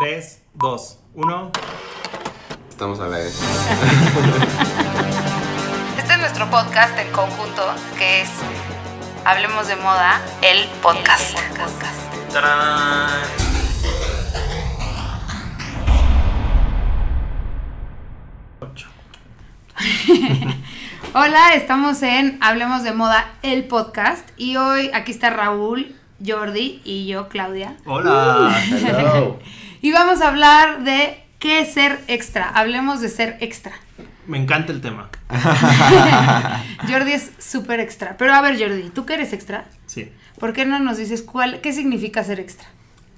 3, 2, 1. Estamos a la vez. Este es nuestro podcast en conjunto, que es Hablemos de Moda, el podcast. Hola, estamos en Hablemos de Moda, el podcast. Y hoy aquí está Raúl, Jordi y yo, Claudia. Hola. Y vamos a hablar de qué ser extra. Hablemos de ser extra. Me encanta el tema. Jordi es súper extra. Pero a ver, Jordi, ¿tú qué eres extra? Sí. ¿Por qué no nos dices cuál, qué significa ser extra?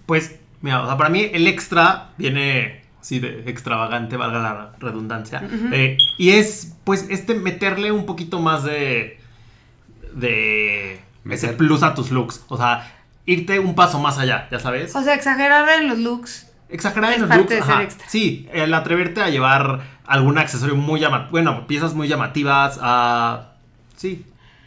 Pues, mira, o sea, para mí el extra viene así de extravagante, valga la redundancia. Eh, y es, pues, este meterle un poquito más de. de. Meter. ese plus a tus looks. O sea, irte un paso más allá, ¿ya sabes? O sea, exagerar en los looks Exagerar en los sí, el atreverte a llevar algún accesorio muy llamativo. Bueno, piezas muy llamativas. A, sí.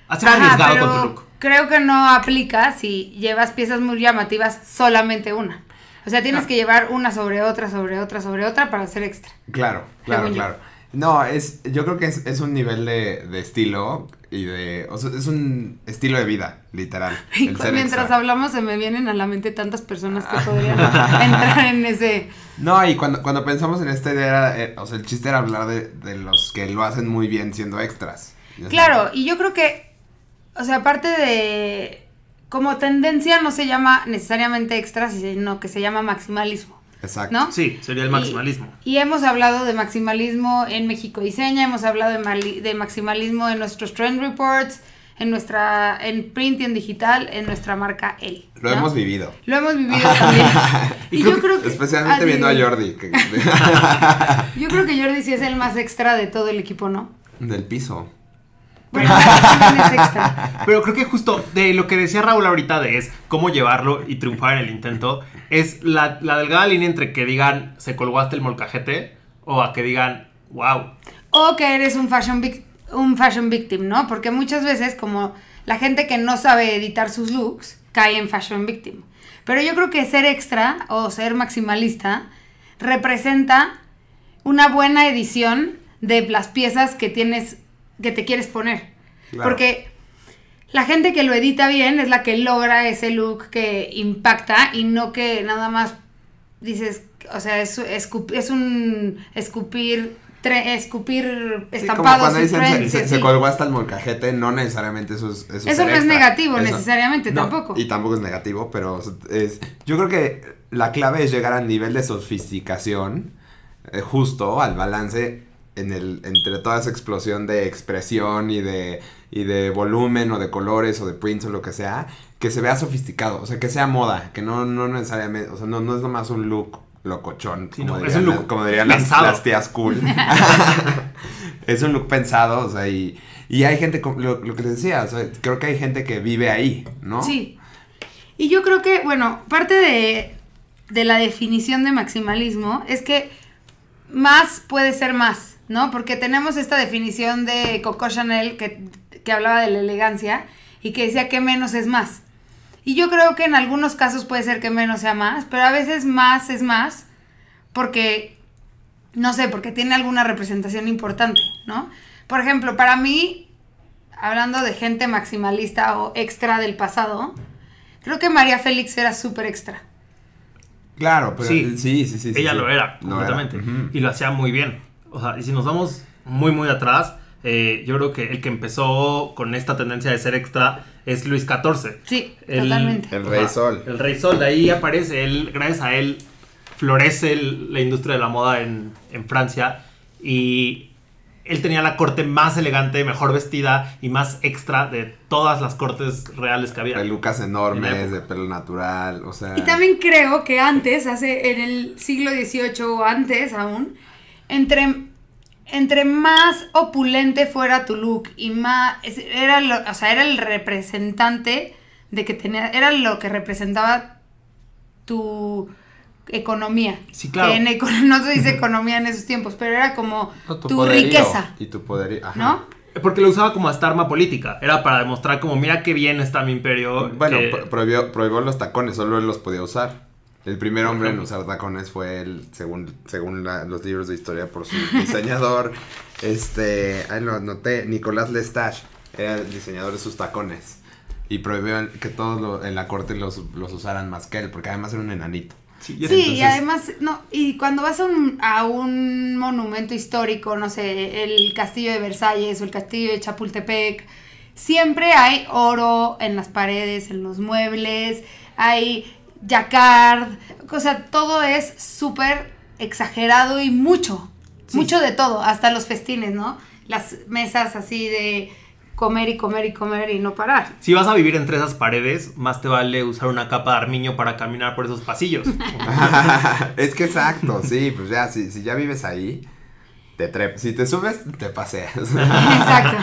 A arriesgado Creo que no aplica si llevas piezas muy llamativas solamente una. O sea, tienes que llevar una sobre otra, sobre otra, sobre otra para ser extra. Claro, claro, claro. No, es, yo creo que es, un nivel de, estilo y de... O sea, es un estilo de vida, literal. mientras hablamos se me vienen a la mente tantas personas que ah. podrían entrar en ese... No, y cuando, cuando pensamos en esta idea, eh, o sea, el chiste era hablar de, de, los que lo hacen muy bien siendo extras. Claro, y yo creo que, o sea, aparte de... Como tendencia no se llama necesariamente extras, sino que se llama maximalismo. Exacto. Sí, sería el maximalismo. Y, hemos hablado de maximalismo en México Diseña, hemos hablado de, de, maximalismo en nuestros trend reports, en nuestra, en print y en digital, en nuestra marca L. Lo hemos vivido. Lo hemos vivido también. y, yo creo que. Especialmente viendo a Jordi. yo creo que Jordi sí es el más extra de todo el equipo, ¿no? Del piso. Pero creo que justo de lo que decía Raúl ahorita de es cómo llevarlo y triunfar en el intento, es la, delgada línea entre que digan se colgó hasta el molcajete o a que digan wow. O que eres un fashion, un fashion victim, ¿no? Porque muchas veces como la gente que no sabe editar sus looks cae en fashion victim. Pero yo creo que ser extra o ser maximalista representa una buena edición de las piezas que tienes que te quieres poner. Porque la gente que lo edita bien es la que logra ese look que impacta y no que nada más dices, o sea, es, es un escupir escupir estampados. se, colgó hasta el molcajete, no necesariamente eso es. Eso, eso no es negativo, necesariamente, tampoco. Y tampoco es negativo, pero es, yo creo que la clave es llegar al nivel de sofisticación, eh, justo al balance en el, entre toda esa explosión de expresión y de, y de volumen o de colores o de prints o lo que sea, que se vea sofisticado, o sea, que sea moda, que no, no necesariamente, o sea, no, no es nomás un look locochón, como, dirían, las, tías cool. es un look pensado, o sea, y, hay gente, lo, lo que te decía, creo que hay gente que vive ahí, ¿no? Sí. Y yo creo que, bueno, parte de, de la definición de maximalismo es que más puede ser más. ¿no? Porque tenemos esta definición de Coco Chanel que, hablaba de la elegancia y que decía que menos es más. Y yo creo que en algunos casos puede ser que menos sea más, pero a veces más es más porque, no sé, porque tiene alguna representación importante, ¿no? Por ejemplo, para mí, hablando de gente maximalista o extra del pasado, creo que María Félix era súper extra. Claro, pero sí, sí, sí, sí Ella lo era, completamente. Y lo hacía muy bien o sea, y si nos vamos muy, muy atrás, eh, yo creo que el que empezó con esta tendencia de ser extra es Luis XIV. Sí, el, totalmente. El Rey Sol. El Rey Sol, de ahí aparece, él, gracias a él florece la industria de la moda en, Francia y él tenía la corte más elegante, mejor vestida y más extra de todas las cortes reales que había. Pelucas enormes, de pelo natural, o sea... Y también creo que antes, hace en el siglo XVIII o antes aún, entre entre más opulente fuera tu look y más. Era, o sea, era el representante de que tenía. Era lo que representaba tu economía. Sí, claro. Que no se dice economía en esos tiempos, pero era como tu, riqueza. Y tu poder Ajá. ¿No? Porque lo usaba como hasta arma política. Era para demostrar como, mira qué bien está mi imperio. Bueno, prohibió, prohibió los tacones, solo él los podía usar. El primer hombre en usar tacones fue el según, según los libros de historia, por su diseñador. este, ahí lo noté, Nicolás Lestache era el diseñador de sus tacones. Y prohibió que todos en la corte los, usaran más que él, porque además era un enanito. Sí, y además, no, y cuando vas a un, a un monumento histórico, no sé, el castillo de Versalles o el castillo de Chapultepec, siempre hay oro en las paredes, en los muebles, hay Jacquard, o sea, todo es súper exagerado y mucho, mucho de todo, hasta los festines, ¿no? Las mesas así de comer y comer y comer y no parar. Si vas a vivir entre esas paredes, más te vale usar una capa de armiño para caminar por esos pasillos. es que exacto, sí, pues ya, si, ya vives ahí, te si te subes, te paseas. exacto.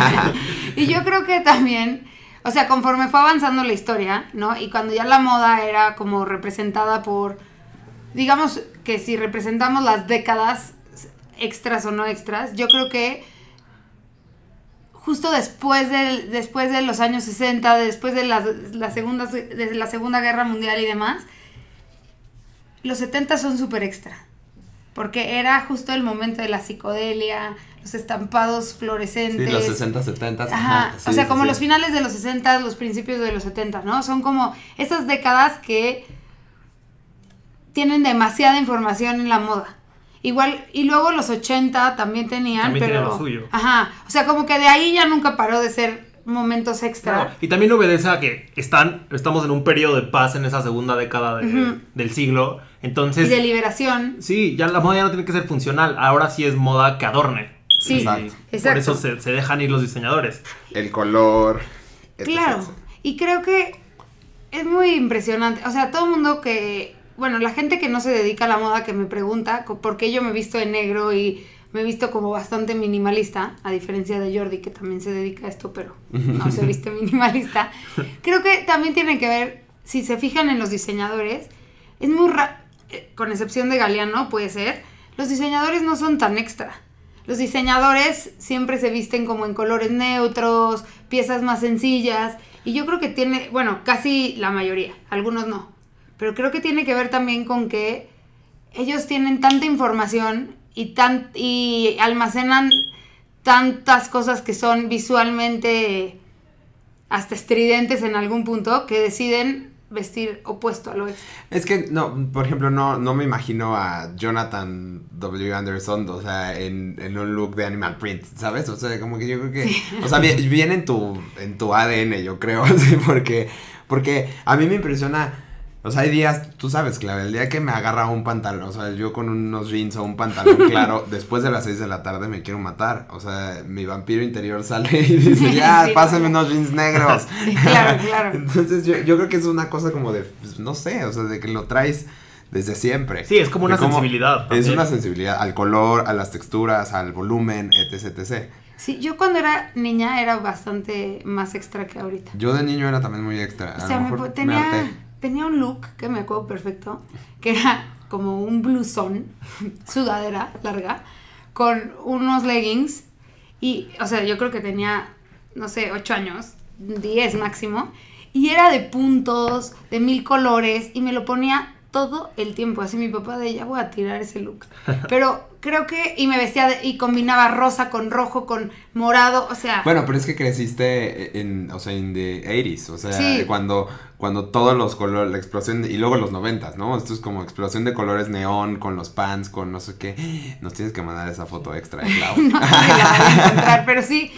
y yo creo que también o sea, conforme fue avanzando la historia, ¿no? Y cuando ya la moda era como representada por, digamos que si representamos las décadas, extras o no extras, yo creo que justo después de, después de los años 60, después de la, la segunda, de la Segunda Guerra Mundial y demás, los 70 son súper extra. Porque era justo el momento de la psicodelia, estampados fluorescentes. Sí, los 60, 70. Ajá. o sea, como los finales de los 60, los principios de los 70, ¿no? Son como esas décadas que tienen demasiada información en la moda. Igual, y luego los 80 también tenían, pero... Ajá, o sea, como que de ahí ya nunca paró de ser momentos extra. y también obedece a que están, estamos en un periodo de paz en esa segunda década del siglo. Entonces. Y de liberación. Sí, ya la moda ya no tiene que ser funcional. Ahora sí es moda que adorne. Sí, Por eso se, dejan ir los diseñadores. El color. Claro. Y creo que es muy impresionante. O sea, todo el mundo que. Bueno, la gente que no se dedica a la moda que me pregunta por qué yo me he visto de negro y me he visto como bastante minimalista, a diferencia de Jordi, que también se dedica a esto, pero no se viste minimalista. Creo que también tiene que ver, si se fijan en los diseñadores, es muy eh, con excepción de Galeano, puede ser, los diseñadores no son tan extra. Los diseñadores siempre se visten como en colores neutros, piezas más sencillas, y yo creo que tiene, bueno, casi la mayoría, algunos no, pero creo que tiene que ver también con que ellos tienen tanta información y, y almacenan tantas cosas que son visualmente hasta estridentes en algún punto que deciden vestir opuesto a lo Es que, no, por ejemplo, no, no me imagino a Jonathan W. Anderson, o sea, en, un look de Animal Print, ¿sabes? O sea, como que yo creo que, o sea, viene en tu, ADN, yo creo, porque, porque a mí me impresiona o sea, hay días, tú sabes, claro, el día que me agarra un pantalón, o sea, yo con unos jeans o un pantalón claro, después de las 6 de la tarde me quiero matar. O sea, mi vampiro interior sale y dice, ya, pásame unos jeans negros. claro, claro. Entonces yo, creo que es una cosa como de, pues, no sé, o sea, de que lo traes desde siempre. Sí, es como una sensibilidad. Es una sensibilidad al color, a las texturas, al volumen, etc, etc. Sí, yo cuando era niña era bastante más extra que ahorita. Yo de niño era también muy extra. O sea, tenía tenía un look que me acuerdo perfecto, que era como un blusón, sudadera larga, con unos leggings y, o sea, yo creo que tenía, no sé, 8 años, 10 máximo, y era de puntos, de mil colores, y me lo ponía todo el tiempo. Así mi papá de ella voy a tirar ese look. Pero creo que. Y me vestía y combinaba rosa con rojo, con morado. O sea. Bueno, pero es que creciste en. O sea, en the 80s. O sea, cuando, cuando todos los colores. La explosión. y luego los noventas ¿no? Esto es como explosión de colores neón con los pants, con no sé qué. Nos tienes que mandar esa foto extra de ¿eh, no, voy a pero sí.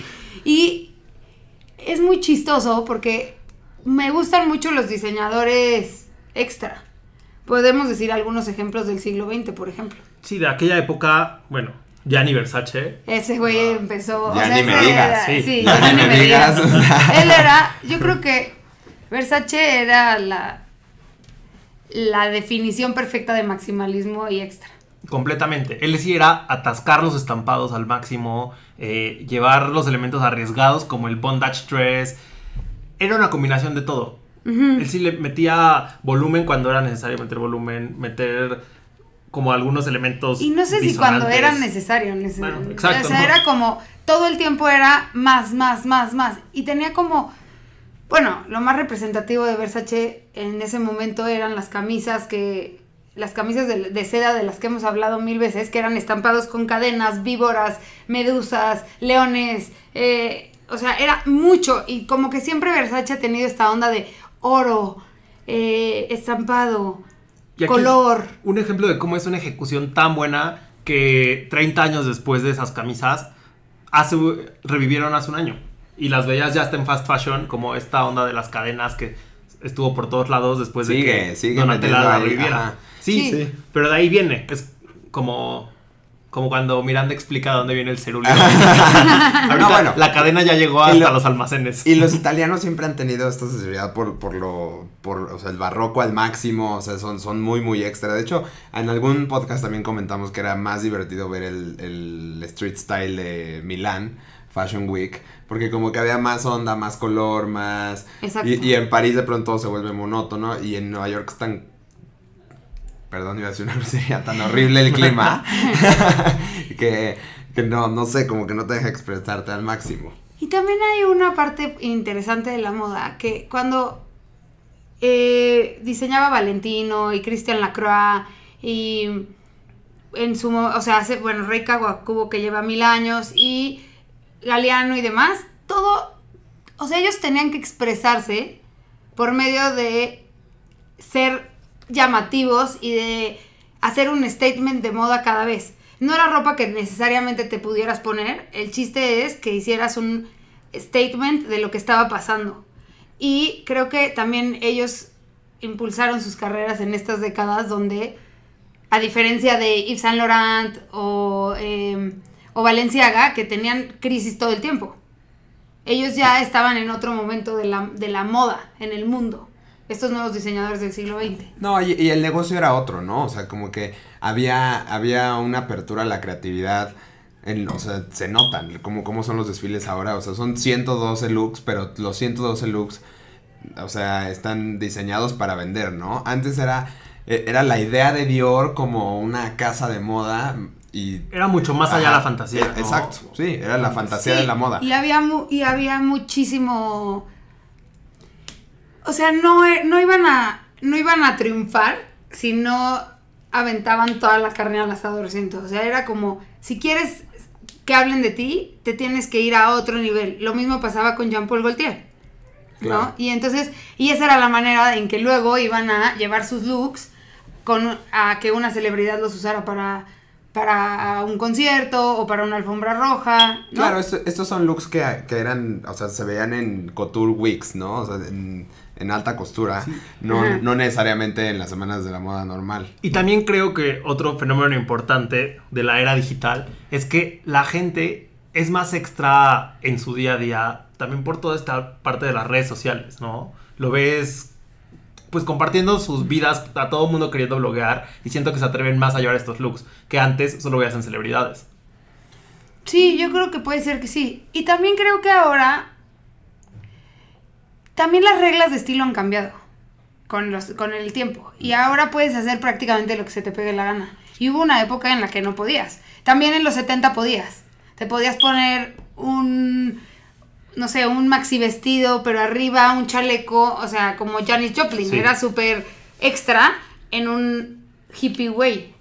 Y es muy chistoso porque me gustan mucho los diseñadores extra. Podemos decir algunos ejemplos del siglo XX, por ejemplo. Sí, de aquella época, bueno, Gianni Versace. Ese güey ah. empezó. Ya o me digas. sí, sí ya me, Él era, yo creo que Versace era la, la definición perfecta de maximalismo y extra. Completamente. Él sí era atascar los estampados al máximo, eh, llevar los elementos arriesgados como el bondage dress. Era una combinación de todo. Él sí le metía volumen cuando era necesario meter volumen, meter como algunos elementos. Y no sé si cuando era necesario, O sea, era como todo el tiempo era más, más, más, más. Y tenía como, bueno, lo más representativo de Versace en ese momento eran las camisas que, las camisas de, seda de las que hemos hablado mil veces, que eran estampados con cadenas, víboras, medusas, leones, eh, o sea, era mucho. Y como que siempre Versace ha tenido esta onda de, oro, eh, estampado, color. un ejemplo de cómo es una ejecución tan buena que 30 años después de esas camisas hace, revivieron hace un año. Y las veías ya hasta en fast fashion, como esta onda de las cadenas que estuvo por todos lados después de que sigue Donatella la reviviera. Sí, sí, pero de ahí viene. Es como como cuando Miranda explica dónde viene el celular. bueno, la cadena ya llegó hasta los almacenes. Y los italianos siempre han tenido esta sensibilidad por, lo. o sea, el barroco al máximo. O sea, son, son muy, muy extra. De hecho, en algún podcast también comentamos que era más divertido ver el, street style de Milán. Fashion Week, porque como que había más onda, más color, más... Y, y en París de pronto se vuelve monótono y en Nueva York están Perdón, iba a decir una sería tan horrible el clima. que, no, no sé, como que no te deja expresarte al máximo. Y también hay una parte interesante de la moda, que cuando eh, diseñaba Valentino y Christian Lacroix y en su, o sea, hace, bueno, Rey Kawakubo que lleva mil años y Galeano y demás, todo, o sea, ellos tenían que expresarse por medio de ser llamativos y de hacer un statement de moda cada vez. No era ropa que necesariamente te pudieras poner, el chiste es que hicieras un statement de lo que estaba pasando. Y creo que también ellos impulsaron sus carreras en estas décadas donde, a diferencia de Yves Saint Laurent o, Valenciaga, em, que tenían crisis todo el tiempo, ellos ya estaban en otro momento de la moda en el mundo estos nuevos diseñadores del siglo XX. No, y, el negocio era otro, ¿no? O sea, como que había, había una apertura a la creatividad. En, o sea, se notan como, son los desfiles ahora. O sea, son 112 looks, pero los 112 looks, o sea, están diseñados para vender, ¿no? Antes era, eh, era la idea de Dior como una casa de moda y, era mucho más allá de la fantasía. Eh, exacto, sí, era la fantasía de la moda. Y había, y había muchísimo o sea, no, eh, no, iban a, no iban a triunfar si no aventaban toda la carne al asador, siento. O sea, era como, si quieres que hablen de ti, te tienes que ir a otro nivel. Lo mismo pasaba con Jean-Paul Gaultier. ¿No? Y entonces, y esa era la manera en que luego iban a llevar sus looks con, a que una celebridad los usara para, para un concierto o para una alfombra roja. Claro, estos son looks que, eran, o sea, se veían en Couture Weeks, ¿no? O sea, en en alta costura, no, no necesariamente en las semanas de la moda normal. Y también creo que otro fenómeno importante de la era digital es que la gente es más extra en su día a día, también por toda esta parte de las redes sociales, ¿no? Lo ves pues compartiendo sus vidas, a todo el mundo queriendo bloguear y siento que se atreven más a llevar estos looks que antes solo veías en celebridades. Sí, yo creo que puede ser que sí. Y también creo que ahora también las reglas de estilo han cambiado con, los, con el tiempo y ahora puedes hacer prácticamente lo que se te pegue la gana. Y hubo una época en la que no podías. También en los 70 podías. Te podías poner un, no sé, un maxi vestido, pero arriba un chaleco, o sea, como Janis Joplin. Era súper extra en un hippie way.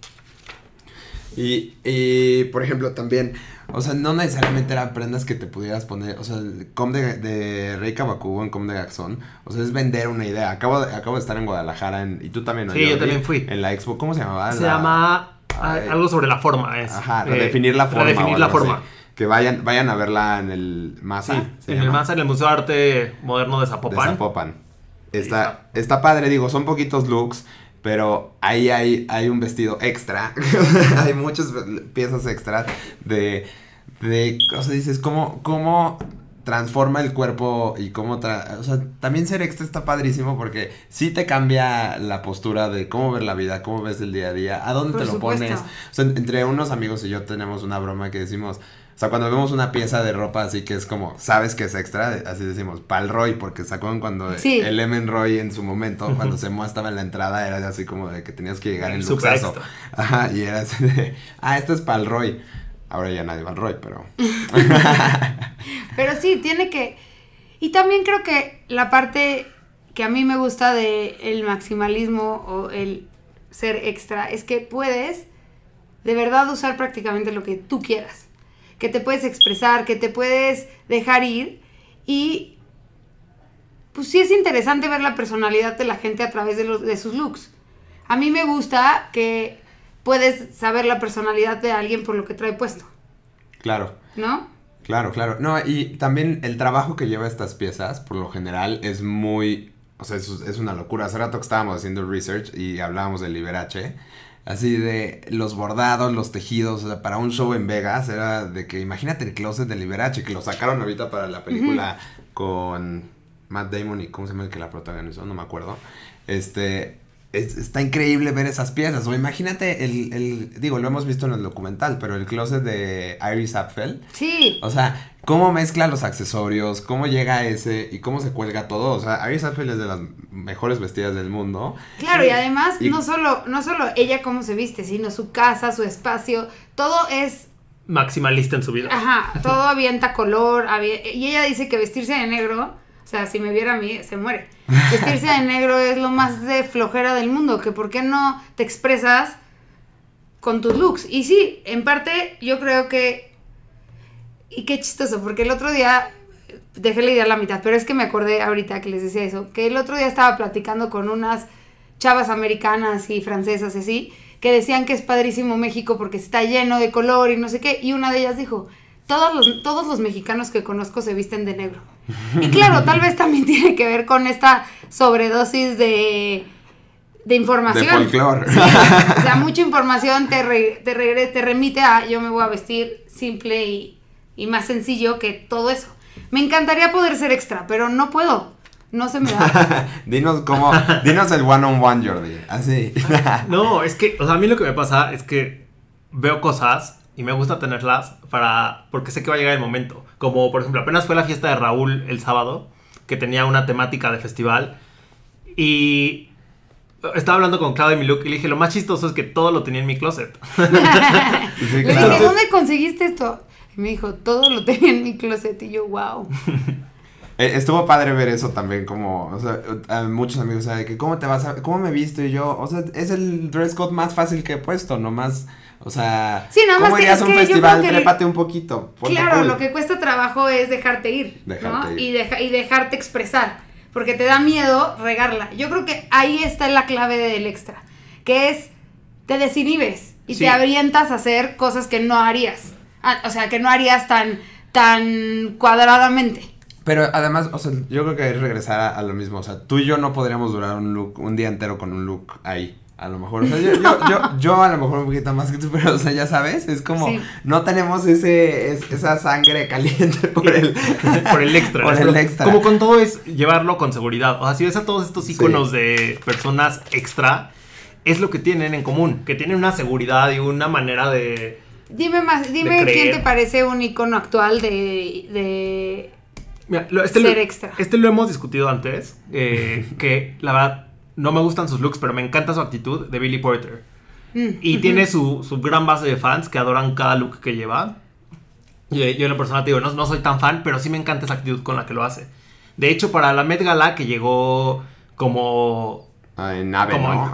y, por ejemplo, también o sea, no necesariamente eran prendas que te pudieras poner. O sea, el com de, de Rey Cabacubo en com de Gaxón. O sea, es vender una idea. Acabo de, acabo de estar en Guadalajara y tú también. Sí, yo, también fui. En la expo, ¿cómo se llamaba? Se llama ah, algo sobre la forma. Es, Ajá, eh, redefinir la forma. Redefinir la forma. Que vayan, vayan a verla en el Masa. en el Masa, en el Museo de Arte Moderno de Zapopan. De Zapopan. Está, está padre, digo, son poquitos looks, pero ahí hay, hay un vestido extra. hay muchas piezas extra de de sea, Dices, ¿cómo, cómo transforma el cuerpo y cómo... Tra o sea, también ser extra está padrísimo porque sí te cambia la postura de cómo ver la vida, cómo ves el día a día, a dónde te lo pones. entre unos amigos y yo tenemos una broma que decimos... O sea, cuando vemos una pieza de ropa así que es como, sabes que es extra, así decimos, pal Roy, porque sacaron cuando el Emin Roy en su momento, cuando se estaba en la entrada, era así como de que tenías que llegar en luxazo. Ajá, y era así de, ah, esto es pal Roy. Ahora ya nadie va al Roy, pero... pero sí, tiene que... Y también creo que la parte que a mí me gusta del el maximalismo o el ser extra es que puedes de verdad usar prácticamente lo que tú quieras, que te puedes expresar, que te puedes dejar ir y pues sí es interesante ver la personalidad de la gente a través de, los, de sus looks. A mí me gusta que puedes saber la personalidad de alguien por lo que trae puesto. Claro. ¿No? Claro, claro. No, y también el trabajo que lleva estas piezas, por lo general, es muy. O sea, es, una locura. Hace rato que estábamos haciendo research y hablábamos del Liberace. Así de los bordados, los tejidos. O sea, para un show en Vegas era de que imagínate el closet de Liberace que lo sacaron ahorita para la película con Matt Damon y ¿cómo se llama el que la protagonizó? No me acuerdo. Este, está increíble ver esas piezas. O imagínate el, digo, lo hemos visto en el documental, pero el closet de Iris Apfel. Sí. O sea, cómo mezcla los accesorios, cómo llega ese y cómo se cuelga todo. O sea, Iris Apfel es de las mejores vestidas del mundo. Claro, y, además, no, solo, no solo ella cómo se viste, sino su casa, su espacio, todo es maximalista en su vida. Ajá, todo avienta color, y ella dice que vestirse de negro o sea, si me viera a mí, se muere. Vestirse de negro es lo más de flojera del mundo, que por qué no te expresas con tus looks. Y sí, en parte yo creo que... Y qué chistoso, porque el otro día dejé la idea a la mitad, pero es que me acordé ahorita que les decía eso, que el otro día estaba platicando con unas chavas americanas y francesas así, que decían que es padrísimo México porque está lleno de color y no sé qué, y una de ellas dijo, todos los, todos los mexicanos que conozco se visten de negro. Y claro, tal vez también tiene que ver con esta sobredosis de, de información. De folclor o sea, mucha información te, te, remite a yo me voy a vestir simple y, más sencillo que todo eso. Me encantaría poder ser extra, pero no puedo. No se me da. dinos cómo, dinos el one on one, Jordi. Así. no, es que, o sea, a mí lo que me pasa es que veo cosas y me gusta tenerlas para porque sé que va a llegar el momento. Como por ejemplo, apenas fue la fiesta de Raúl el sábado, que tenía una temática de festival y estaba hablando con Claudia y mi look y le dije, lo más chistoso es que todo lo tenía en mi closet. Le dije, ¿dónde conseguiste esto? Y me dijo, todo lo tenía en mi closet y yo, wow. Eh, estuvo padre ver eso también, como, o sea, muchos amigos, o de que, ¿cómo te vas a, cómo me he visto? Y yo, o sea, es el dress code más fácil que he puesto, nomás... más o sea, sí, no un festival? un poquito. Claro, lo que cuesta trabajo es dejarte ir, Y, y dejarte expresar, porque te da miedo regarla. Yo creo que ahí está la clave del extra, que es te desinhibes y te abrientas a hacer cosas que no harías. Ah, o sea, que no harías tan, tan cuadradamente. Pero además, o sea, yo creo que es regresar a, lo mismo. O sea, tú y yo no podríamos durar un un día entero con un look ahí. A lo mejor, o sea, yo, a lo mejor un poquito más que tú, pero, ya sabes, es como, no tenemos ese, esa sangre caliente por el, por el extra. Como con todo es llevarlo con seguridad. O sea, si ves a todos estos iconos de personas extra, es lo que tienen en común, que tienen una seguridad y una manera de... Dime más, dime quién te parece un icono actual de, Mira, este ser lo, extra. Este lo hemos discutido antes, eh, que la verdad no me gustan sus looks, pero me encanta su actitud de Billy Porter. Mm, y tiene su, gran base de fans que adoran cada look que lleva. Yo, eh, yo en lo personal te digo, no, no, soy tan fan, pero sí me encanta esa actitud con la que lo hace. De hecho, para la Met Gala, que llegó como... Ah, en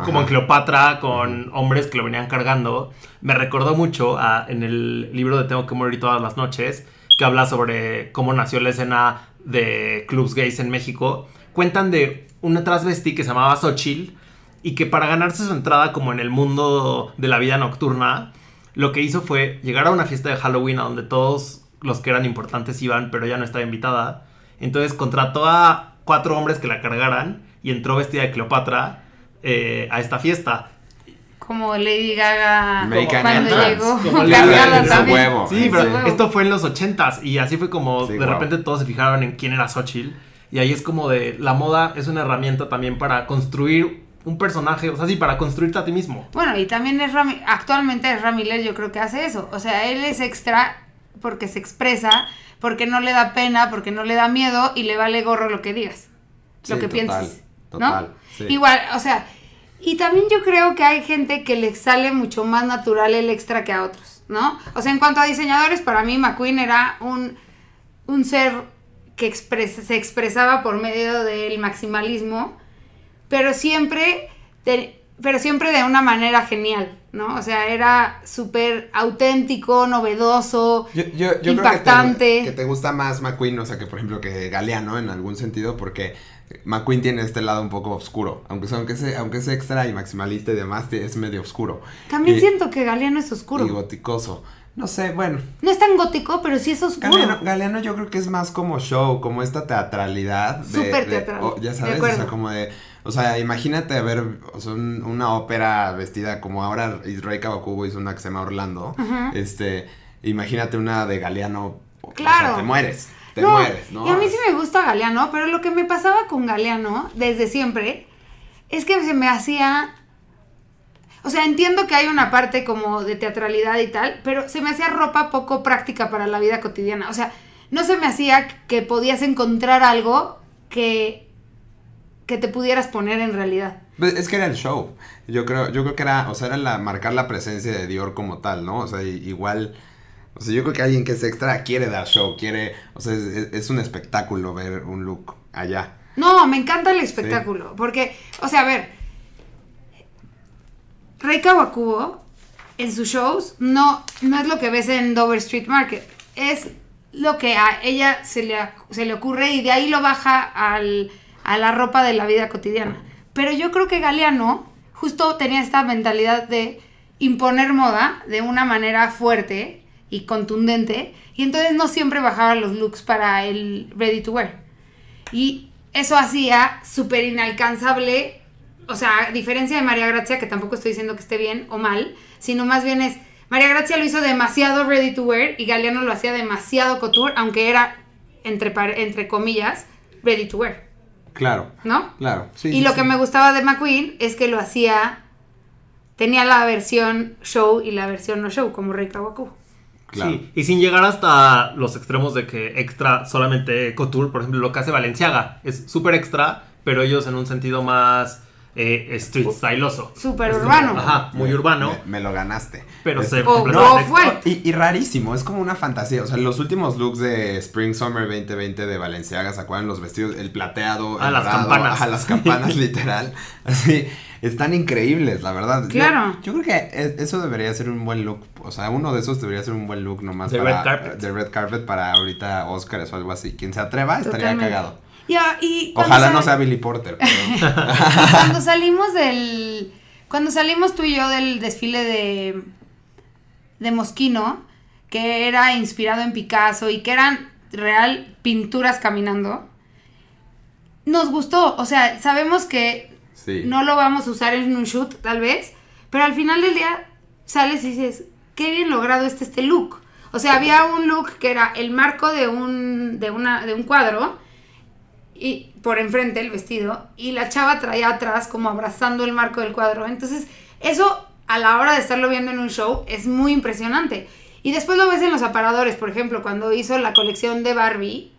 como, Cleopatra, con hombres que lo venían cargando, me recordó mucho en el libro de Tengo que morir todas las noches, que habla sobre cómo nació la escena de clubs gays en México. Cuentan de una transvestí que se llamaba Xochitl y que para ganarse su entrada como en el mundo de la vida nocturna, lo que hizo fue llegar a una fiesta de Halloween a donde todos los que eran importantes iban, pero ya no estaba invitada. Entonces contrató a cuatro hombres que la cargaran y entró vestida de Cleopatra eh, a esta fiesta como Lady Gaga cuando llegó Sí, pero esto fue en los ochentas y así fue como de repente todos se fijaron en quién era Xochitl y ahí es como de, la moda es una herramienta también para construir un personaje, o sea, sí, para construirte a ti mismo. Bueno, y también es Rami, actualmente es Ramírez yo creo que hace eso, o sea, él es extra porque se expresa, porque no le da pena, porque no le da miedo y le vale gorro lo que digas, lo que piensas. pienses. Total, Igual, o sea, y también yo creo que hay gente que le sale mucho más natural el extra que a otros, ¿no? O sea, en cuanto a diseñadores, para mí McQueen era un, un ser que se expresaba por medio del maximalismo, pero siempre, de, pero siempre de una manera genial, ¿no? O sea, era súper auténtico, novedoso, impactante. que, te, gusta más McQueen, o sea, que por ejemplo que Galeano en algún sentido, porque McQueen tiene este lado un poco oscuro, aunque sea, aunque aunque sea extra y maximalista y demás, es medio oscuro. También siento que Galeano es oscuro. Y goticoso. No sé, bueno. No es tan gótico, pero sí es oscuro. Galeano, Galeano yo creo que es más como show, como esta teatralidad. Súper teatral. ya sabes, o sea, como de... O sea, imagínate ver una ópera vestida como ahora Israel Kawakubo hizo una que se llama Orlando. Este, imagínate una de Galeano. Claro. O te mueres. Te mueres, ¿no? Y a mí sí me gusta Galeano, pero lo que me pasaba con Galeano desde siempre es que se me hacía o sea, entiendo que hay una parte como de teatralidad y tal, pero se me hacía ropa poco práctica para la vida cotidiana. O sea, no se me hacía que podías encontrar algo que, que te pudieras poner en realidad. Pues, es que era el show. Yo creo, yo creo que era, o sea, era la, marcar la presencia de Dior como tal, ¿no? O sea, igual. O sea, yo creo que alguien que es extra quiere dar show, quiere. O sea, es, un espectáculo ver un look allá. No, me encanta el espectáculo. Porque, o sea, a ver, Reika Kawakubo en sus shows no, no es lo que ves en Dover Street Market, es lo que a ella se le, se le ocurre y de ahí lo baja a la ropa de la vida cotidiana. Pero yo creo que Galeano justo tenía esta mentalidad de imponer moda de una manera fuerte y contundente y entonces no siempre bajaba los looks para el ready to wear. Y eso hacía súper inalcanzable o sea, a diferencia de María Gracia, que tampoco estoy diciendo que esté bien o mal, sino más bien es, María Gracia lo hizo demasiado ready to wear y Galeano lo hacía demasiado couture, aunque era, entre, entre comillas, ready to wear. Claro. ¿No? Claro. Sí, y lo que me gustaba de McQueen es que lo hacía, tenía la versión show y la versión no show, como Rey Kawaku. Sí, y sin llegar hasta los extremos de que extra solamente couture, por ejemplo, lo que hace Valenciaga es súper extra, pero ellos en un sentido más eh, street urbano. Ajá, muy urbano. Me, lo ganaste. Pero este, se fue. Y, rarísimo, es como una fantasía. O sea, los últimos looks de Spring Summer 2020 de Valenciaga, ¿se acuerdan? Los vestidos, el plateado. A ah, las campanas. las campanas, literal. Así, están increíbles, la verdad. Claro. Yo, creo que e, eso debería ser un buen look. O sea, uno de esos debería ser un buen look nomás. De red carpet. De red carpet para ahorita Oscars o algo así. Quien se atreva estaría cagado. Ojalá no sea Billy Porter. cuando salimos del. Cuando salimos tú y yo del desfile de. de Mosquino, que era inspirado en Picasso y que eran real pinturas caminando. Nos gustó, o sea, sabemos que no lo vamos a usar en un shoot, tal vez, pero al final del día sales y dices, qué bien logrado este este look. O sea, había un look que era el marco de un, de una, de un cuadro y por enfrente el vestido y la chava traía atrás como abrazando el marco del cuadro. Entonces, eso a la hora de estarlo viendo en un show es muy impresionante. Y después lo ves en los aparadores, por ejemplo, cuando hizo la colección de Barbie,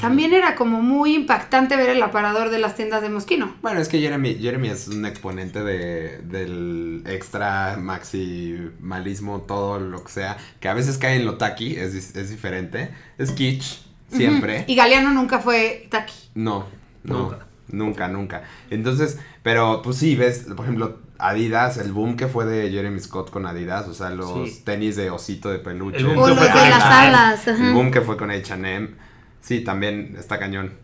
también era como muy impactante ver el aparador de las tiendas de Mosquino. Bueno, es que Jeremy, Jeremy es un exponente del extra maximalismo, todo lo que sea, que a veces cae en lo taqui, es, es diferente, es kitsch Siempre. Y Galeano nunca fue taqui. No, Nunca. Nunca, nunca. Entonces, pero pues sí, ves, por ejemplo, Adidas, el boom que fue de Jeremy Scott con Adidas, o sea, los tenis de osito de peluche. El boom de las alas. El boom que fue con HM. Sí, también está cañón.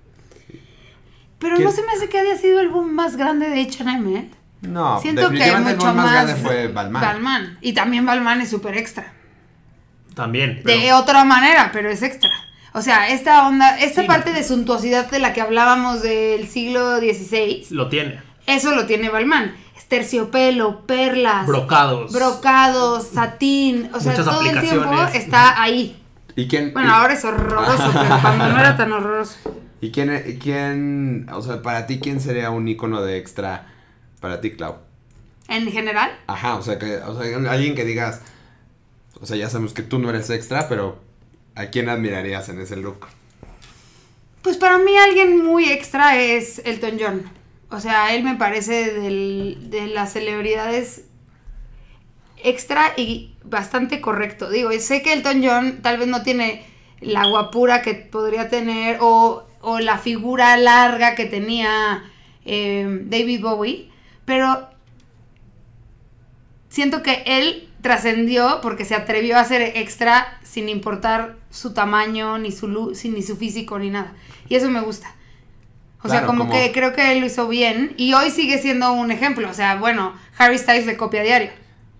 Pero no se me hace que haya sido el boom más grande de HM, ¿eh? No, siento que mucho el boom más, grande fue Balmain. Y también Balmain es súper extra. También. De otra manera, pero es extra. O sea, esta onda, esta parte de suntuosidad de la que hablábamos del siglo XVI. Lo tiene. Eso lo tiene Balmán. Terciopelo, perlas. Brocados. Brocados, satín. O sea, todo el tiempo está ahí. Bueno, ahora es horroroso, pero cuando no era tan horroroso. ¿Y quién, quién, o sea, para ti, quién sería un icono de extra para ti, Clau? ¿En general? Ajá, o sea, que, o sea, alguien que digas, o sea, ya sabemos que tú no eres extra, pero ¿A quién admirarías en ese look? Pues para mí alguien muy extra es Elton John. O sea, él me parece de las celebridades extra y bastante correcto. Digo, sé que Elton John tal vez no tiene la guapura que podría tener o, la figura larga que tenía eh, David Bowie, pero siento que él trascendió porque se atrevió a ser extra sin importar su tamaño, ni su luz, ni su físico, ni nada. Y eso me gusta. O sea, como, que creo que él lo hizo bien y hoy sigue siendo un ejemplo. O sea, bueno, Harry Styles de copia diario.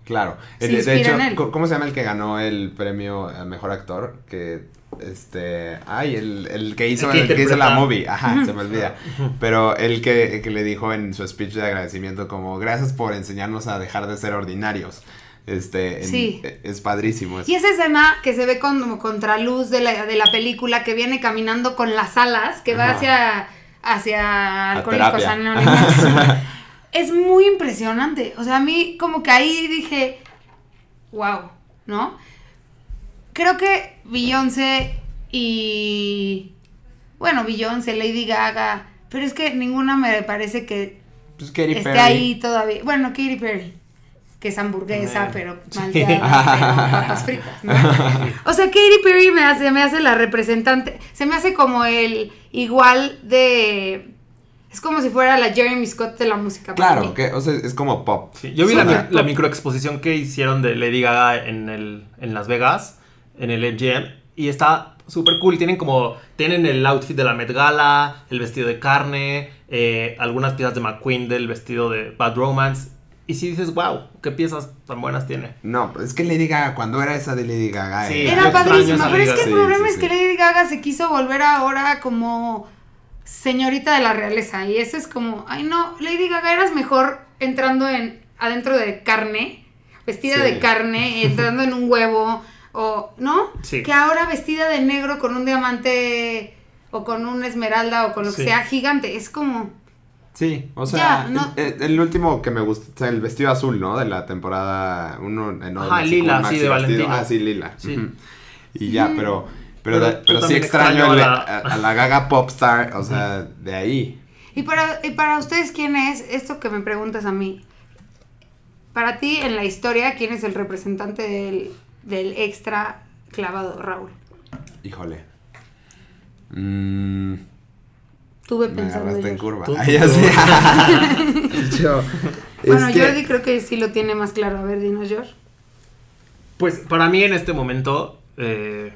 Claro. Eh, ¿cómo se llama el que ganó el premio Mejor Actor? Que este, ay, el, que hizo, la movie, ajá, se me olvida. Pero el que, que, le dijo en su speech de agradecimiento como, gracias por enseñarnos a dejar de ser ordinarios. Este, e, es padrísimo. Y ese escena que se ve como contraluz de la, de la película, que viene caminando con las alas, que va hacia, hacia Alcohólicos es muy impresionante. O sea, a mí como que ahí dije, wow, ¿no? Creo que Beyoncé y... Bueno, Beyoncé, Lady Gaga, pero es que ninguna me parece que pues esté ahí todavía. Bueno, Katy Perry que es hamburguesa, pero malteada, o sea, Katy Perry me hace, me hace la representante, se me hace como el igual de... Es como si fuera la Jeremy Scott de la música. Claro, que, es como pop. yo vi la, microexposición que hicieron de Lady Gaga en, el, en Las Vegas, en el MGM, y está súper cool. Tienen como, tienen el outfit de la Met Gala, el vestido de carne, eh, algunas piezas de McQueen del vestido de Bad Romance y si dices, wow, qué piezas tan buenas tiene. No, pues es que Lady Gaga, cuando era esa de Lady Gaga. Eh, era, padrísima, pero es que el problema es que Lady Gaga se quiso volver ahora como señorita de la realeza. Y eso es como, ay no, Lady Gaga eras mejor entrando en adentro de carne, vestida de carne, entrando en un huevo, o, ¿no? Que ahora vestida de negro con un diamante o con una esmeralda o con lo que sea gigante. Es como Sí, o sea, el, último que me gustó, el vestido azul, ¿no? De la temporada 1. en Ajá, lila, sí, de Valentina. Ah, sí, lila. Y ya, mm. pero, pero, pero, sí extraño, a, la... gaga popstar, o sea, de ahí. ¿Y para, para ustedes quién es esto que me preguntas a mí? Para ti, en la historia, ¿quién es el representante del, del extra clavado, Raúl? Híjole. Mmm... Estuve pensando. en curva. bueno, Jordi creo que sí lo tiene más claro. A ver, dinos, George. Pues para mí en este momento, eh,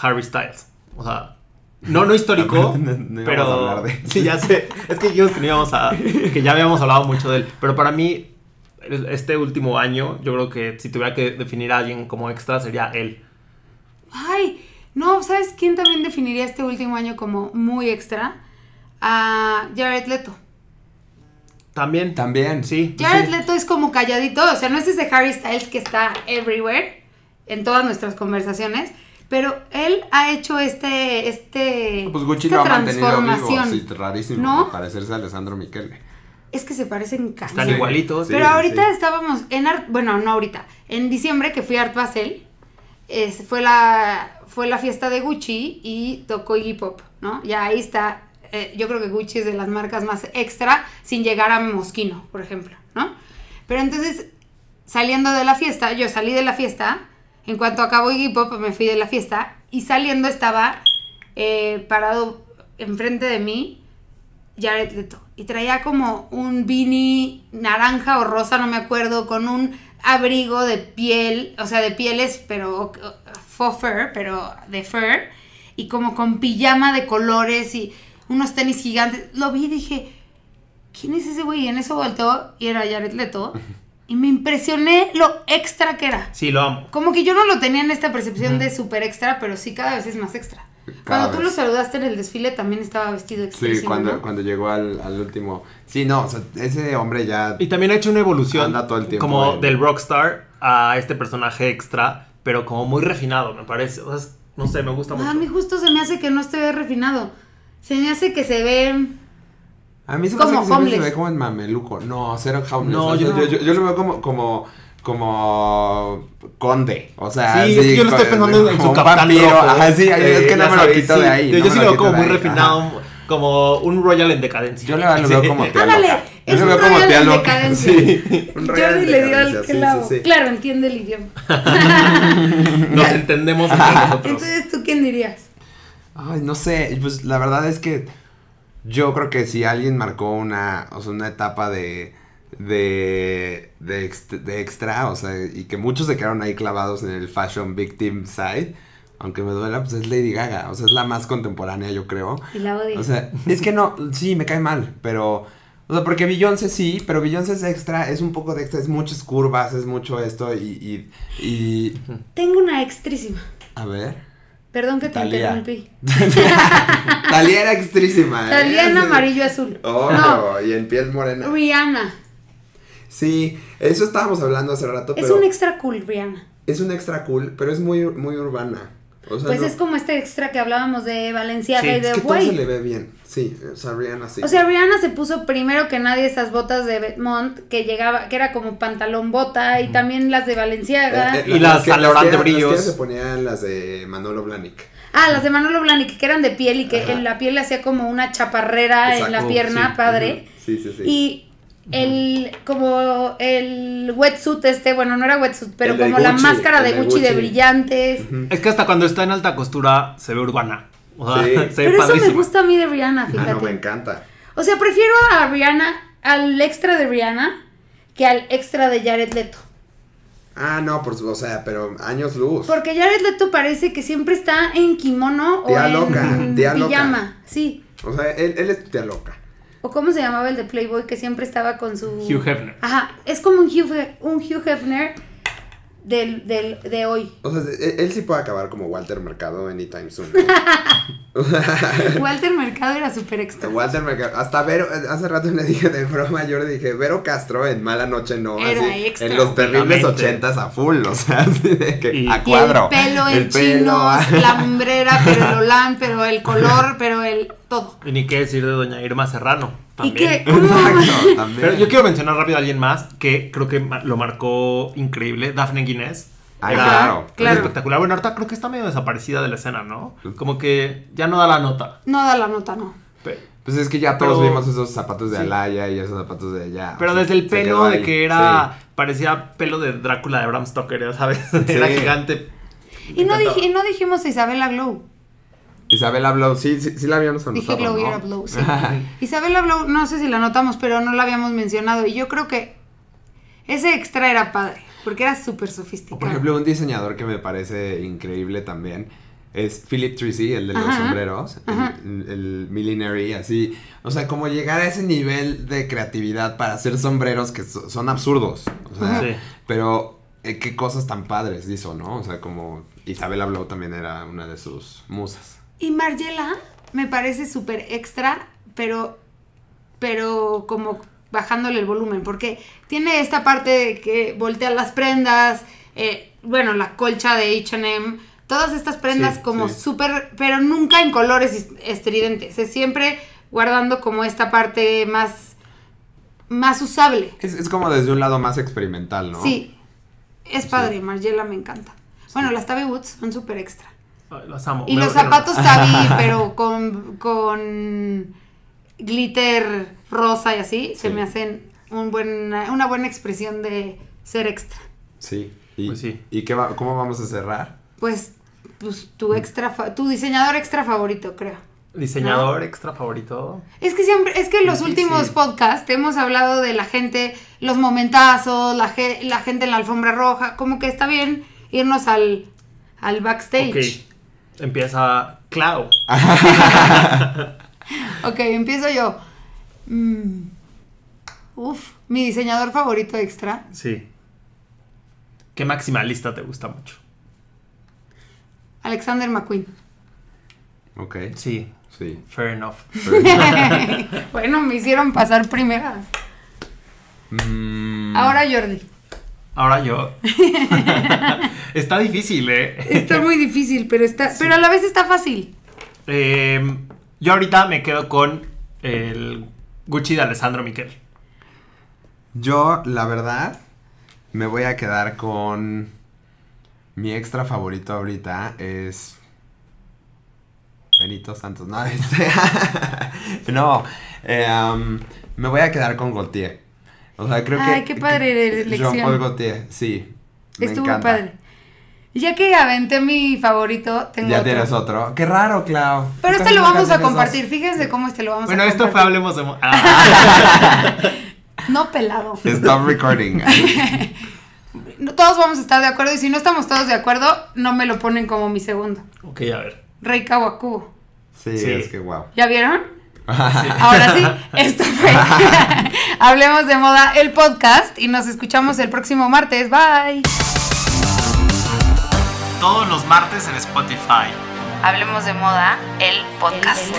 Harry Styles. O sea, no, no histórico, pero. Sí, ya sé. Es que que ya habíamos hablado mucho de él. Pero para mí, este último año, yo creo que si tuviera que definir a alguien como extra, sería él. ¡Ay! No, ¿sabes quién también definiría este último año como muy extra? a Jared Leto. También. También, sí. Jared Leto es como calladito, o sea, no es ese Harry Styles que está everywhere, en todas nuestras conversaciones, pero él ha hecho este, este, ah, pues Gucci lo ha Mantenido vivo, sí, rarísimo, ¿no? parecerse a Alessandro Michele. Es que se parecen casi. Están igualitos. Pero ahorita estábamos en bueno, no ahorita, en diciembre que fui a Art Basel, es, fue la fue la fiesta de Gucci y tocó Hip Hop, ¿no? Ya ahí está eh, yo creo que Gucci es de las marcas más extra sin llegar a Mosquino, por ejemplo, ¿no? Pero entonces, saliendo de la fiesta, yo salí de la fiesta, en cuanto acabo Iggy Pop me fui de la fiesta y saliendo estaba eh, parado enfrente de mí Jared Leto y traía como un beanie naranja o rosa, no me acuerdo, con un abrigo de piel, o sea, de pieles, pero faux fur, pero de fur y como con pijama de colores y unos tenis gigantes. Lo vi y dije, ¿quién es ese güey? Y en eso volteó y era Jared Leto. Y me impresioné lo extra que era. Sí, lo amo. Como que yo no lo tenía en esta percepción de súper extra, pero sí cada vez es más extra. cuando tú lo saludaste en el desfile también estaba vestido extra. Sí, cuando, llegó al, último. Sí, no, ese hombre ya... Y también ha hecho una evolución. Anda todo el tiempo. Como del rockstar a este personaje extra, pero como muy refinado, me parece. O sea, no sé, me gusta ah, mucho. A mí justo se me hace que no esté refinado. Se me hace que se ve. A mí se me hace que se ve como en mameluco. No, cero homeless. No, yo, Yo, yo, lo veo como. como como conde, o sea, yo lo estoy pensando en su capitán rojo. Ajá, sí, es que eh, no me lo quito de ahí. Yo, sí lo veo como muy refinado, como un royal en decadencia. Yo lo, veo como tía Ándale, como es un royal en decadencia. le dio al clavo. Claro, entiende el idioma. Nos entendemos entre nosotros. Entonces, ¿tú quién dirías? Ay, no sé, pues la verdad es que yo creo que si alguien marcó una, o sea, una etapa de, de, de, extra, o sea, y que muchos se quedaron ahí clavados en el fashion victim side, aunque me duela, pues es Lady Gaga, o sea, es la más contemporánea, yo creo. Y la odio. O sea, es que no, sí, me cae mal, pero... O sea, porque Beyoncé sí, pero Beyoncé es extra, es un poco de extra, es muchas curvas, es mucho esto y... y, y... Tengo una extrísima. A ver. Perdón que te interrumpí. Talía era extrísima. ¿eh? Talía en amarillo azul. Oh, y en piel morena. Briana. Sí, eso estábamos hablando hace rato. Es un extra cool, Rihanna. Es un extra cool, pero es muy, muy urbana pues es como este extra que hablábamos de Valenciaga y de es que todo se le ve bien. Sí, o sea, Rihanna sí. O sea, Rihanna se puso primero que nadie esas botas de Betmont que llegaba, que era como pantalón bota, y también las de Valenciaga. Eh, eh, y las, de Brillos. que se ponían las de Manolo Blahnik. Ah, las de Manolo Blahnik, que eran de piel y que en la piel le hacía como una chaparrera en la pierna, padre. Sí, sí, sí. Y el como el wetsuit este, bueno, no era wetsuit, pero como la máscara de Gucci, de brillantes. Es que hasta cuando está en alta costura se ve urbana. O pero eso me gusta a mí de Rihanna, ah, fíjate. me encanta. O sea, prefiero a Rihanna, al extra de Rihanna, que al extra de Jared Leto. Ah, no, o sea, pero años luz. Porque Jared Leto parece que siempre está en kimono o en loca. sí. O sea, él, él es tía loca o cómo se llamaba el de Playboy que siempre estaba con su... Hugh Hefner. Ajá, es como un Hugh, Hefner del, del, de hoy. O sea, e-, él, sí puede acabar como Walter Mercado anytime soon. Walter Mercado era súper extra. Walter Mercado, hasta Vero, hace rato le dije de broma, yo le dije, Vero Castro en Mala Noche no, era así, en los terribles ochentas a full, o sea, así de que a cuadro. el pelo, el, el la hombrera, pero el olán, pero el color, pero el todo. ni qué decir de doña Irma Serrano. También. ¿Y Pero yo quiero mencionar rápido a alguien más que creo que lo marcó increíble, Daphne Guinness. Ah, claro. espectacular. Bueno, ahorita creo que está medio desaparecida de la escena, ¿no? Como que ya no da la nota. No da la nota, no. pues es que ya todos vimos esos zapatos de Alaya y esos zapatos de allá. Pero desde el pelo de que era. Parecía pelo de Drácula de Bram Stoker, ya sabes. Era gigante. Y no, dijimos a dijimos Isabella Glow. Isabel Blow, sí, sí, la habíamos anotado. Dije Gloria ¿no? no sé si la notamos, pero no la habíamos mencionado. Y yo creo que ese extra era padre, porque era súper sofisticado. por ejemplo, un diseñador que me parece increíble también es Philip Treacy, el de los sombreros, El, millinery, así. O sea, como llegar a ese nivel de creatividad para hacer sombreros que son absurdos. O sea, pero eh, qué cosas tan padres hizo, ¿no? O sea, como Isabel Blow también era una de sus musas. Y Margiela me parece súper extra, pero, pero como bajándole el volumen, porque tiene esta parte de que voltea las prendas, eh, bueno, la colcha de HM, todas estas prendas como súper, pero nunca en colores estridentes, es siempre guardando como esta parte más, más usable. Es, como desde un lado más experimental, ¿no? Sí, es padre, Margiela me encanta. Bueno, las Tabi Woods son súper extra. Los amo. Y los zapatos tabi, pero con, glitter rosa y así, se me hacen un buen, una buena expresión de ser extra. Sí. ¿Y, pues sí. ¿y qué cómo vamos a cerrar? Pues, pues tu extra, tu diseñador extra favorito, creo. ¿Diseñador extra favorito? Es que siempre, es que en los últimos podcasts hemos hablado de la gente, los momentazos, la, gente en la alfombra roja, como que está bien irnos al, al backstage. Okay. Empieza Clau. ok, empiezo yo. Mm, uf, mi diseñador favorito extra. Sí. ¿Qué maximalista te gusta mucho? Alexander McQueen. Ok. Sí. Sí. Fair enough. bueno, me hicieron pasar primera. Mm. Ahora Jordi. Ahora yo. está difícil, ¿eh? Está muy difícil, pero está. Pero a la vez está fácil. Em, yo ahorita me quedo con el Gucci de Alessandro Miquel. Yo, la verdad, me voy a quedar con. Mi extra favorito ahorita es. Benito Santos. No, este, no. Em, me voy a quedar con Gaultier. O sea, creo que... Ay, qué padre que, elección. sí. Me Estuvo muy padre. Ya que aventé mi favorito, tengo Ya tienes otro. Qué raro, Clau. Pero este lo vamos a compartir. Fíjense cómo este lo vamos a compartir. Bueno, esto fue hablemos de... Ah. no pelado. Stop recording. todos vamos a estar de acuerdo y si no estamos todos de acuerdo, no me lo ponen como mi segundo. Ok, a ver. Rey Kawaku. Sí, sí, es que guau. ¿Ya vieron? Ahora sí, esto fue Hablemos de Moda, el podcast, y nos escuchamos el próximo martes. Bye. Todos los martes en Spotify. Hablemos de Moda, el podcast.